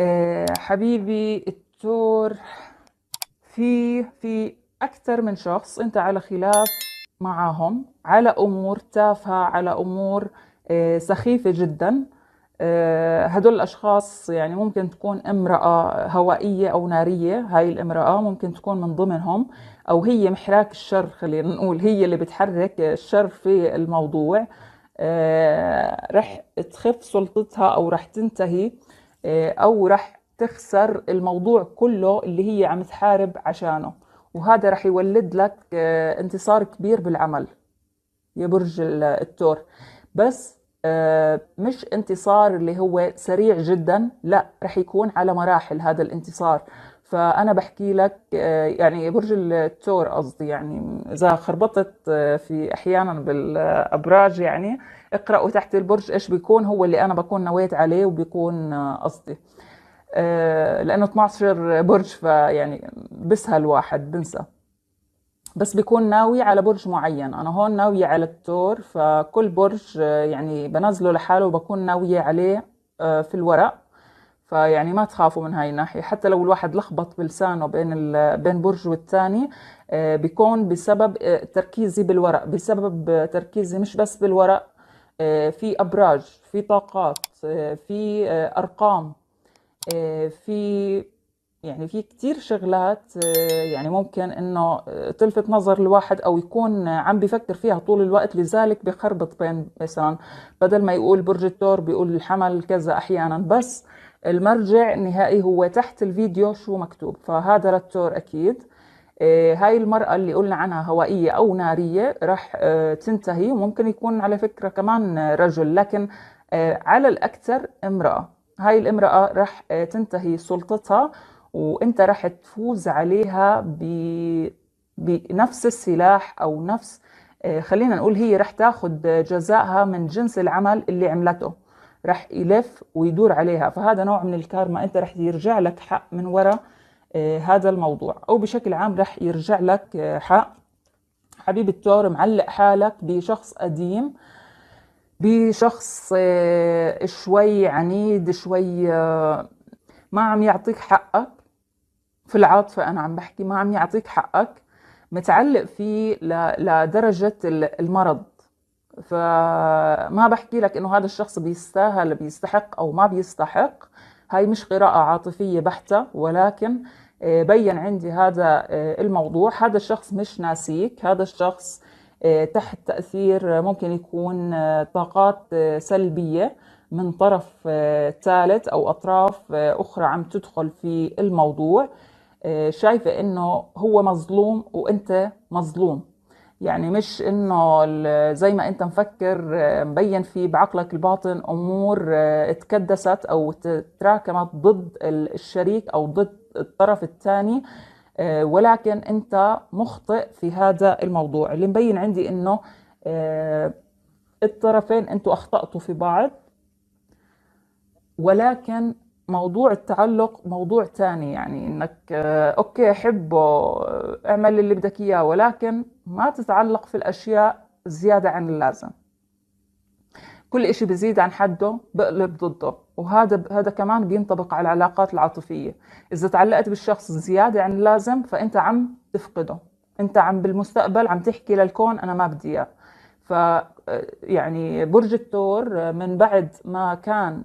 آه، حبيبي التور في في أكثر من شخص أنت على خلاف معهم على أمور تافهة على أمور آه، سخيفة جدا آه، هدول الأشخاص يعني ممكن تكون امرأة هوائية أو نارية هاي الامرأة ممكن تكون من ضمنهم أو هي محراك الشر خلينا نقول هي اللي بتحرك الشر في الموضوع رح تخف سلطتها أو رح تنتهي آه، او رح تخسر الموضوع كله اللي هي عم تحارب عشانه وهذا رح يولد لك آه، انتصار كبير بالعمل يا برج الثور بس آه، مش انتصار اللي هو سريع جدا لا رح يكون على مراحل هذا الانتصار فانا بحكي لك آه، يعني برج الثور قصدي يعني اذا خربطت آه، في احيانا بالابراج يعني اقراوا تحت البرج ايش بيكون هو اللي انا بكون نويت عليه وبيكون آه، قصدي لانه 12 برج فيعني بسهل واحد بنسى بس بيكون ناوي على برج معين انا هون ناويه على الثور فكل برج يعني بنزله لحاله وبكون ناويه عليه في الورق فيعني ما تخافوا من هاي الناحيه حتى لو الواحد لخبط بلسانه بين بين برج والثاني آه، بيكون بسبب آه، تركيزي بالورق بسبب تركيزي مش بس بالورق آه، في ابراج في طاقات في ارقام في يعني في كتير شغلات يعني ممكن انه تلفت نظر الواحد او يكون عم بفكر فيها طول الوقت لذلك بخربط بين مثلا بدل ما يقول برج الثور بيقول الحمل كذا احيانا بس المرجع النهائي هو تحت الفيديو شو مكتوب فهذا رتور أكيد إيه، هاي المرأة اللي قلنا عنها هوائية أو نارية راح آه، تنتهي وممكن يكون على فكرة كمان رجل لكن آه، على الأكثر امرأة هاي الامرأة راح آه، تنتهي سلطتها وانت راح تفوز عليها ب... بنفس السلاح أو نفس خلينا نقول هي راح تاخد جزائها من جنس العمل اللي عملته رح يلف ويدور عليها فهذا نوع من الكارما انت رح يرجع لك حق من وراء آه، هذا الموضوع او بشكل عام رح يرجع لك آه، حق حبيب التور معلق حالك بشخص قديم بشخص آه، شوي عنيد شوي ما عم يعطيك حقك في العاطفة أنا عم بحكي ما عم يعطيك حقك متعلق فيه لدرجة المرض فما بحكي لك انه هذا الشخص بيستاهل بيستحق او ما بيستحق هاي مش قراءة عاطفية بحتة ولكن آه، بين عندي هذا آه، الموضوع هذا الشخص مش ناسيك هذا الشخص آه، تحت تأثير ممكن يكون طاقات سلبية من طرف ثالث أو أطراف أخرى عم تدخل في الموضوع شايفة إنه هو مظلوم وإنت مظلوم يعني مش انه زي ما انت مفكر آه، مبين في بعقلك الباطن امور آه، اتكدست او تراكمت ضد الشريك او ضد الطرف الثاني آه، ولكن انت مخطئ في هذا الموضوع اللي مبين عندي انه الطرفين انتوا اخطاتوا في بعض ولكن موضوع التعلق موضوع تاني يعني انك آه، اوكي حبه آه، اعمل اللي بدك اياه ولكن ما تتعلق في الاشياء زيادة عن اللازم كل إشي بزيد عن حده بقلب ضده وهذا هذا كمان بينطبق على العلاقات العاطفية إذا تعلقت بالشخص زيادة عن اللازم فأنت عم تفقده أنت عم بالمستقبل عم تحكي للكون أنا ما بدي إياه ف آه، يعني برج الثور من بعد ما كان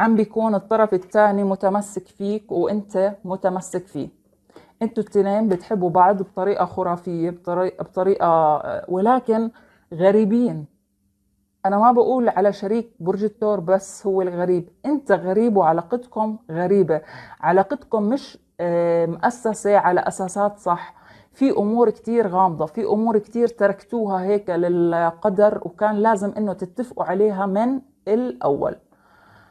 عم بيكون الطرف الثاني متمسك فيك وانت متمسك فيه انتوا التنين بتحبوا بعض بطريقة خرافية بطريقة, بطريقة ولكن غريبين أنا ما بقول على شريك برج التور بس هو الغريب أنت غريب وعلاقتكم غريبة علاقتكم مش آه، مؤسسة على أساسات صح في أمور كتير غامضة في أمور كتير تركتوها هيك للقدر وكان لازم أنه تتفقوا عليها من الأول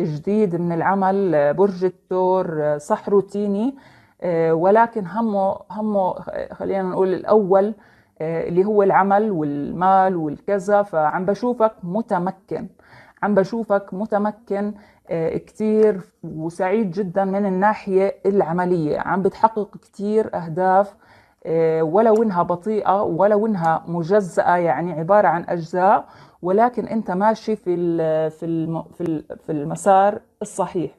جديد من العمل برج الثور صح روتيني آه، ولكن همه همه خلينا نقول الاول آه، اللي هو العمل والمال والكذا فعم بشوفك متمكن عم بشوفك متمكن آه، كتير وسعيد جدا من الناحية العملية عم بتحقق كتير أهداف ولو إنها بطيئة ولو إنها مجزأة يعني عبارة عن أجزاء ولكن انت ماشي في في في المسار الصحيح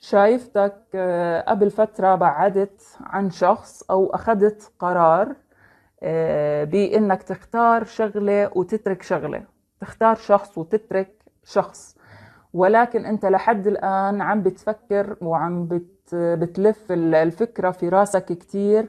شايفتك آه، قبل فتره بعدت عن شخص او اخذت قرار آه، بانك تختار شغله وتترك شغله تختار شخص وتترك شخص ولكن انت لحد الان عم بتفكر وعم بتلف الفكره في راسك كتير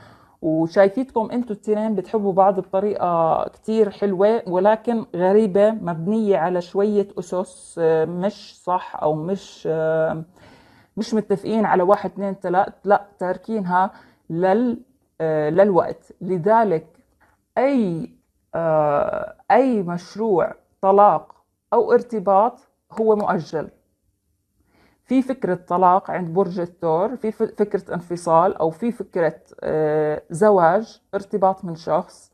وشايفيتكم انتو التنين بتحبوا بعض بطريقه كتير حلوه ولكن غريبه مبنيه على شويه اسس آه، مش صح او مش آه، مش متفقين على واحد اثنين ثلاث لا تاركينها لل آه، للوقت لذلك اي اي مشروع طلاق او ارتباط هو مؤجل في فكرة طلاق عند برج الثور في فكرة انفصال أو في فكرة آه، زواج ارتباط من شخص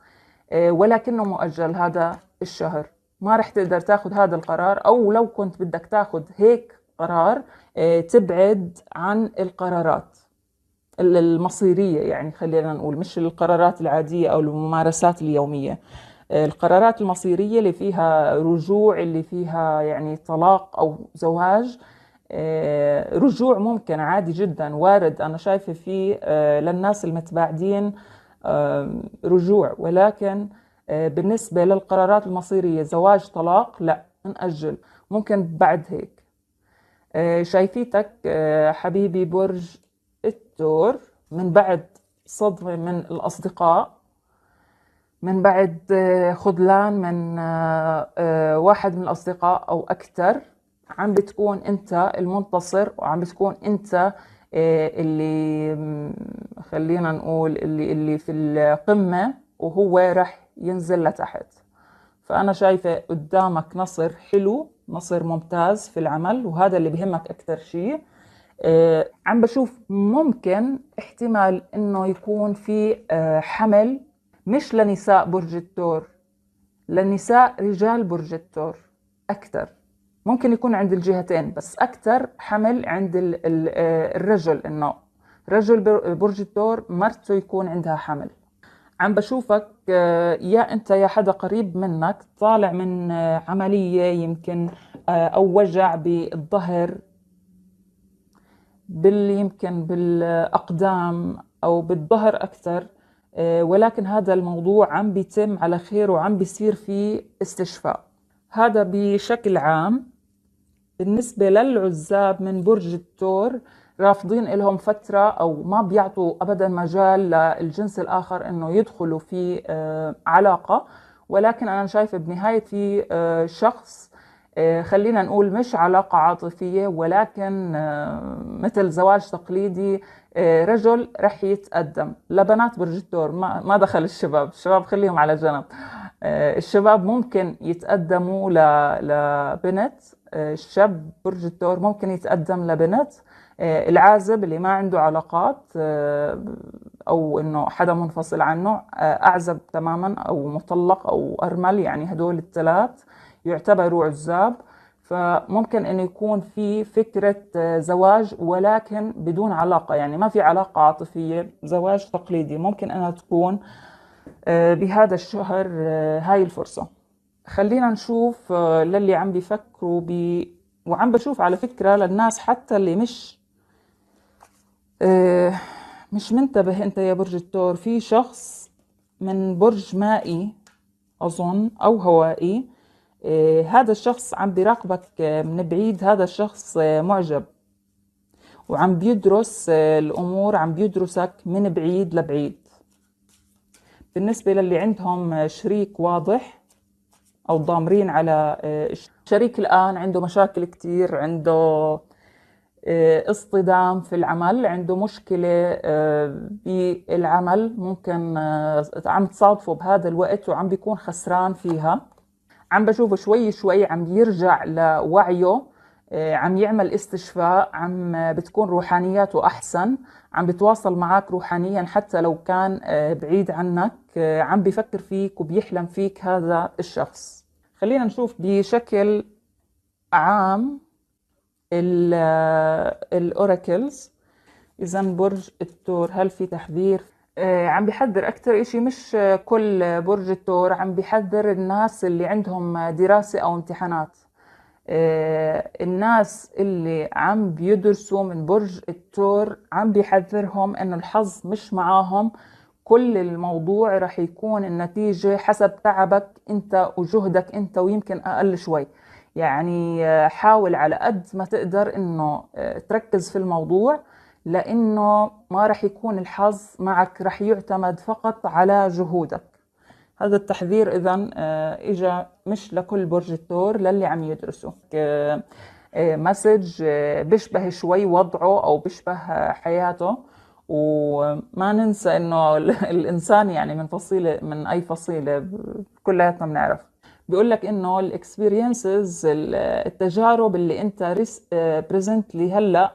آه، ولكنه مؤجل هذا الشهر ما رح تقدر تاخذ هذا القرار أو لو كنت بدك تاخذ هيك قرار آه، تبعد عن القرارات المصيرية يعني خلينا نقول مش القرارات العادية أو الممارسات اليومية القرارات المصيرية اللي فيها رجوع اللي فيها يعني طلاق أو زواج آه، رجوع ممكن عادي جدا وارد أنا شايفة فيه آه، للناس المتباعدين آه، رجوع ولكن بالنسبة للقرارات المصيرية زواج طلاق لا نأجل ممكن بعد هيك شايفيتك حبيبي برج الدور من بعد صدمة من الأصدقاء من بعد خذلان من واحد من الأصدقاء أو أكثر عم بتكون انت المنتصر وعم بتكون انت آه، اللي خلينا نقول اللي اللي في القمه وهو راح ينزل لتحت فانا شايفه قدامك نصر حلو نصر ممتاز في العمل وهذا اللي بهمك اكثر شيء آه، عم بشوف ممكن احتمال انه يكون في آه، حمل مش لنساء برج الثور لنساء رجال برج الثور اكثر ممكن يكون عند الجهتين بس أكثر حمل عند آه، الرجل إنه رجل برج الدور مرته يكون عندها حمل عم بشوفك آه، يا أنت يا حدا قريب منك طالع من آه، عملية يمكن أو وجع بالظهر بال يمكن بالأقدام أو بالظهر أكثر ولكن هذا الموضوع عم بيتم على خير وعم بيصير فيه استشفاء هذا بشكل عام بالنسبة للعزاب من برج التور رافضين لهم فترة أو ما بيعطوا أبدا مجال للجنس الآخر أنه يدخلوا في آه، علاقة ولكن أنا شايفة بنهاية آه، في شخص آه، خلينا نقول مش علاقة عاطفية ولكن مثل زواج تقليدي رجل رح يتقدم لبنات برج الدور ما دخل الشباب الشباب خليهم على جنب الشباب ممكن يتقدموا لبنت آه، الشاب برج الثور ممكن يتقدم لبنت آه، العازب اللي ما عنده علاقات آه، او انه حدا منفصل عنه اعزب تماما او مطلق او ارمل يعني هدول الثلاث يعتبروا عزاب فممكن انه يكون في فكره زواج ولكن بدون علاقه يعني ما في علاقه عاطفيه زواج تقليدي ممكن انها تكون بهذا الشهر هاي الفرصه خلينا نشوف آه، للي عم بيفكروا ب وعم بشوف على فكرة للناس حتى اللي مش آه، مش منتبه انت يا برج الثور في شخص من برج مائي اظن او هوائي آه، هذا الشخص عم بيراقبك من بعيد هذا الشخص معجب وعم بيدرس الامور عم بيدرسك من بعيد لبعيد بالنسبه للي عندهم شريك واضح او ضامرين على آه، الشريك الان عنده مشاكل كثير عنده آه، اصطدام في العمل عنده مشكلة بالعمل آه، ممكن عم تصادفه بهذا الوقت وعم بيكون خسران فيها عم بشوفه شوي شوي عم يرجع لوعيه عم يعمل استشفاء عم بتكون روحانياته أحسن عم بتواصل معك روحانيا حتى لو كان بعيد عنك عم بفكر فيك وبيحلم فيك هذا الشخص خلينا نشوف بشكل عام الاوراكلز آه، اذا برج الثور هل في تحذير آه، عم بحذر اكثر شيء مش كل برج الثور عم بحذر الناس اللي عندهم دراسه او امتحانات آه، الناس اللي عم بيدرسوا من برج الثور عم بيحذرهم انه الحظ مش معاهم كل الموضوع رح يكون النتيجة حسب تعبك أنت وجهدك أنت ويمكن أقل شوي يعني آه، حاول على قد ما تقدر أنه آه، تركز في الموضوع لأنه ما رح يكون الحظ معك رح يعتمد فقط على جهودك هذا التحذير إذا آه، إجا مش لكل برج الثور للي عم يدرسوا مسج بيشبه شوي وضعه أو بيشبه حياته وما ننسى انه الانسان يعني من فصيله من اي فصيله كلياتنا بنعرف بيقول لك انه الاكسبيرينسز التجارب اللي انت بريزنتلي آه، هلا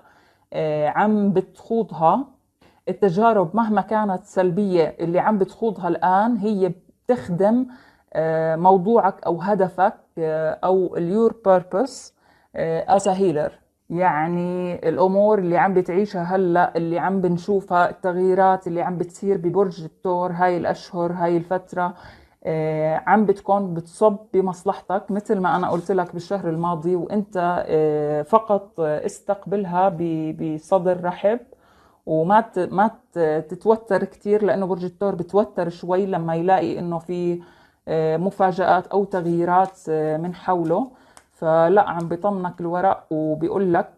آه، عم بتخوضها التجارب مهما كانت سلبيه اللي عم بتخوضها الان هي بتخدم آه، موضوعك او هدفك او اليور بيربس از هيلر يعني الامور اللي عم بتعيشها هلا اللي عم بنشوفها التغييرات اللي عم بتصير ببرج الثور هاي الاشهر هاي الفتره آه، عم بتكون بتصب بمصلحتك مثل ما انا قلت لك بالشهر الماضي وانت آه، فقط استقبلها بصدر رحب وما ما تتوتر كثير لانه برج الثور بتوتر شوي لما يلاقي انه في آه، مفاجآت او تغييرات من حوله فلا عم بيطمنك الورق وبيقول لك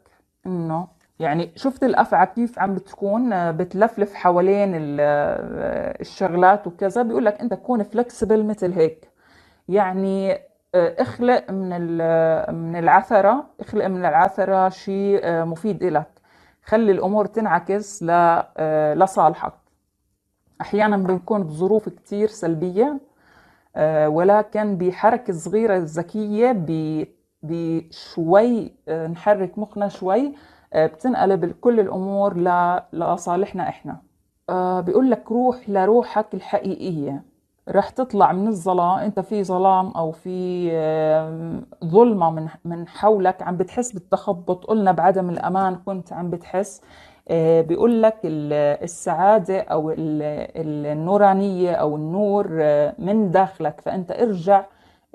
انه يعني شفت الافعى كيف عم بتكون آه، بتلفلف حوالين آه، الشغلات وكذا بيقول لك انت كون فلكسبل مثل هيك يعني آه، اخلق من من العثره اخلق من العثره شيء مفيد لك خلي الامور تنعكس لصالحك احيانا بنكون بظروف كتير سلبيه ولكن بحركه صغيره ذكيه بشوي آه، نحرك مخنا شوي آه، بتنقلب كل الامور لصالحنا احنا آه، بيقول لك روح لروحك الحقيقيه رح تطلع من الظلام انت في ظلام او في ظلمه من من حولك عم بتحس بالتخبط قلنا بعدم الامان كنت عم بتحس بيقول لك السعاده او النورانيه او النور من داخلك فانت ارجع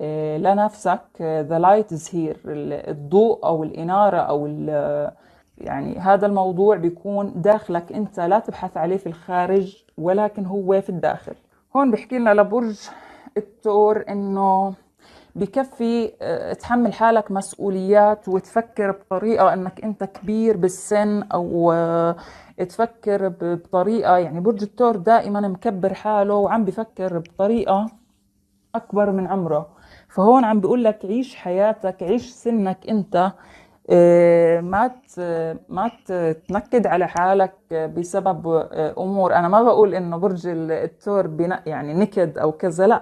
آه، لنفسك ذا لايت از هير الضوء أو الإنارة أو يعني هذا الموضوع بيكون داخلك أنت لا تبحث عليه في الخارج ولكن هو في الداخل هون بحكي لنا لبرج التور إنه بكفي آه، تحمل حالك مسؤوليات وتفكر بطريقة أنك أنت كبير بالسن أو آه، تفكر بطريقة يعني برج التور دائما مكبر حاله وعم بفكر بطريقة أكبر من عمره فهون عم بيقول لك عيش حياتك عيش سنك انت آه، ما ما تنكد على حالك بسبب آه، امور انا ما بقول انه برج الثور يعني نكد او كذا لا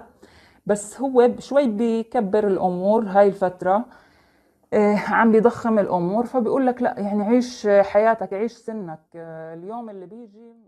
بس هو شوي بيكبر الامور هاي الفتره آه، عم بيضخم الامور فبيقول لك لا يعني عيش حياتك عيش سنك اليوم اللي بيجي